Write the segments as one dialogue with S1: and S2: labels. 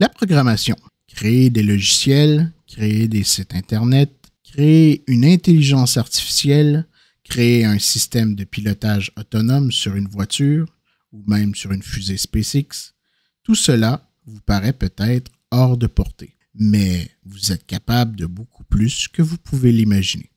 S1: La programmation. Créer des logiciels, créer des sites Internet, créer une intelligence artificielle, créer un système de pilotage autonome sur une voiture ou même sur une fusée SpaceX. Tout cela vous paraît peut-être hors de portée, mais vous êtes capable de beaucoup plus que vous pouvez l'imaginer.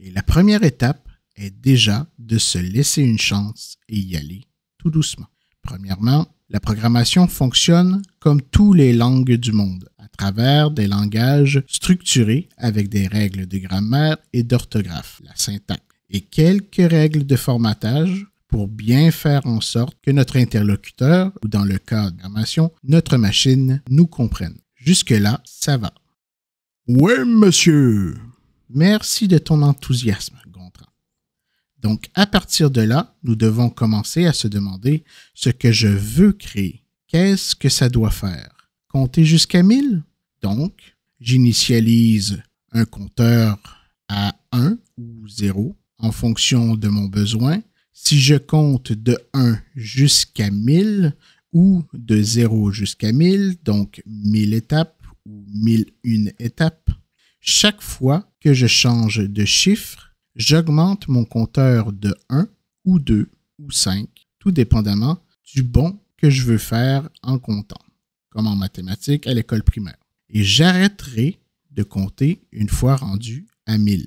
S1: Et la première étape est déjà de se laisser une chance et y aller tout doucement. Premièrement, la programmation fonctionne comme toutes les langues du monde, à travers des langages structurés avec des règles de grammaire et d'orthographe, la syntaxe, et quelques règles de formatage pour bien faire en sorte que notre interlocuteur, ou dans le cas de programmation, notre machine, nous comprenne. Jusque-là, ça va. Oui, monsieur. Merci de ton enthousiasme. Donc, à partir de là, nous devons commencer à se demander ce que je veux créer. Qu'est-ce que ça doit faire? Compter jusqu'à 1000? Donc, j'initialise un compteur à 1 ou 0 en fonction de mon besoin. Si je compte de 1 jusqu'à 1000 ou de 0 jusqu'à 1000, donc 1000 étapes ou 1001 étapes, chaque fois que je change de chiffre, j'augmente mon compteur de 1 ou 2 ou 5, tout dépendamment du bon que je veux faire en comptant, comme en mathématiques à l'école primaire. Et j'arrêterai de compter une fois rendu à 1000.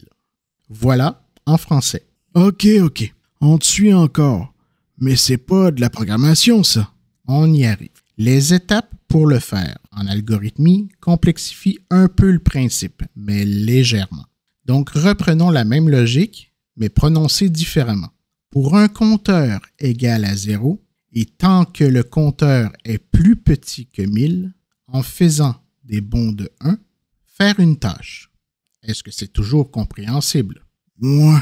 S1: Voilà en français. OK, OK. On te suit encore. Mais c'est pas de la programmation, ça. On y arrive. Les étapes pour le faire en algorithmie complexifient un peu le principe, mais légèrement. Donc reprenons la même logique, mais prononcée différemment. Pour un compteur égal à 0, et tant que le compteur est plus petit que 1000, en faisant des bonds de 1, faire une tâche. Est-ce que c'est toujours compréhensible? Moi,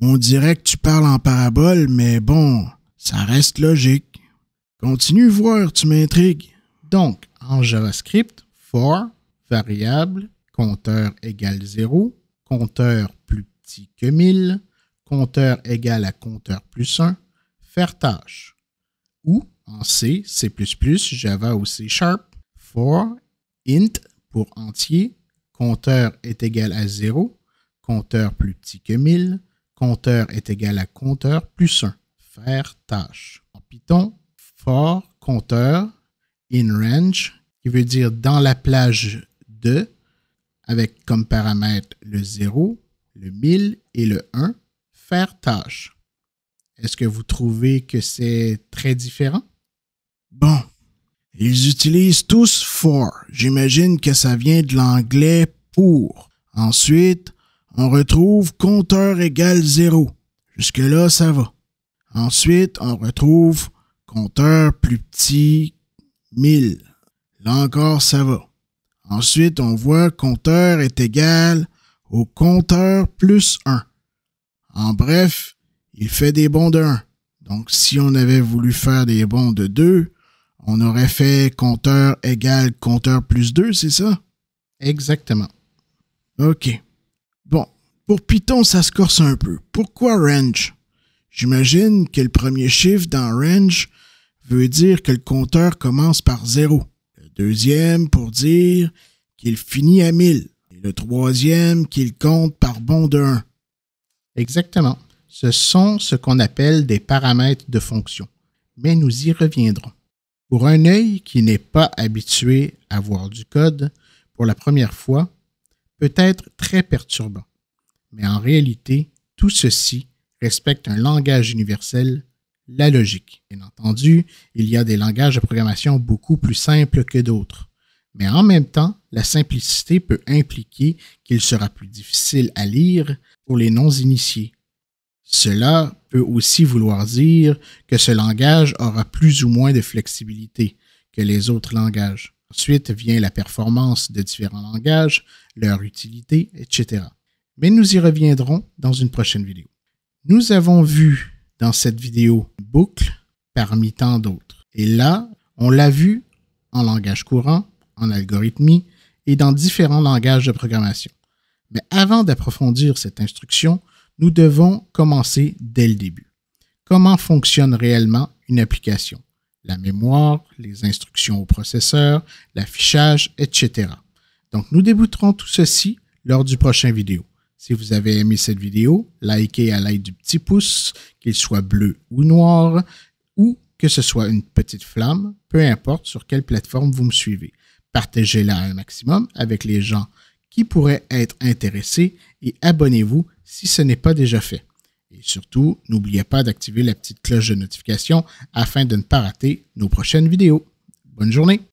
S1: On dirait que tu parles en parabole, mais bon, ça reste logique. Continue voir, tu m'intrigues. Donc, en JavaScript, for, variable, compteur égal 0, compteur plus petit que 1000, compteur égal à compteur plus 1, faire tâche. Ou en C, C++, Java ou C Sharp, for int pour entier, compteur est égal à 0, compteur plus petit que 1000, compteur est égal à compteur plus 1, faire tâche. En Python, for compteur in range, qui veut dire dans la plage de avec comme paramètre le 0, le 1000 et le 1, faire tâche. Est-ce que vous trouvez que c'est très différent? Bon, ils utilisent tous for. J'imagine que ça vient de l'anglais pour. Ensuite, on retrouve compteur égal 0. Jusque-là, ça va. Ensuite, on retrouve compteur plus petit 1000. Là encore, ça va. Ensuite, on voit compteur est égal au compteur plus 1. En bref, il fait des bons de 1. Donc, si on avait voulu faire des bons de 2, on aurait fait compteur égal compteur plus 2, c'est ça? Exactement. OK. Bon, pour Python, ça se corse un peu. Pourquoi range? J'imagine que le premier chiffre dans range veut dire que le compteur commence par 0 deuxième pour dire qu'il finit à 1000, et le troisième qu'il compte par bond de 1. Exactement. Ce sont ce qu'on appelle des paramètres de fonction, mais nous y reviendrons. Pour un œil qui n'est pas habitué à voir du code pour la première fois, peut être très perturbant, mais en réalité, tout ceci respecte un langage universel la logique. Bien entendu, il y a des langages de programmation beaucoup plus simples que d'autres. Mais en même temps, la simplicité peut impliquer qu'il sera plus difficile à lire pour les non-initiés. Cela peut aussi vouloir dire que ce langage aura plus ou moins de flexibilité que les autres langages. Ensuite vient la performance de différents langages, leur utilité, etc. Mais nous y reviendrons dans une prochaine vidéo. Nous avons vu dans cette vidéo boucle parmi tant d'autres. Et là, on l'a vu en langage courant, en algorithmie et dans différents langages de programmation. Mais avant d'approfondir cette instruction, nous devons commencer dès le début. Comment fonctionne réellement une application La mémoire, les instructions au processeur, l'affichage, etc. Donc nous débuterons tout ceci lors du prochain vidéo. Si vous avez aimé cette vidéo, likez à l'aide du petit pouce, qu'il soit bleu ou noir, ou que ce soit une petite flamme, peu importe sur quelle plateforme vous me suivez. Partagez-la un maximum avec les gens qui pourraient être intéressés et abonnez-vous si ce n'est pas déjà fait. Et surtout, n'oubliez pas d'activer la petite cloche de notification afin de ne pas rater nos prochaines vidéos. Bonne journée!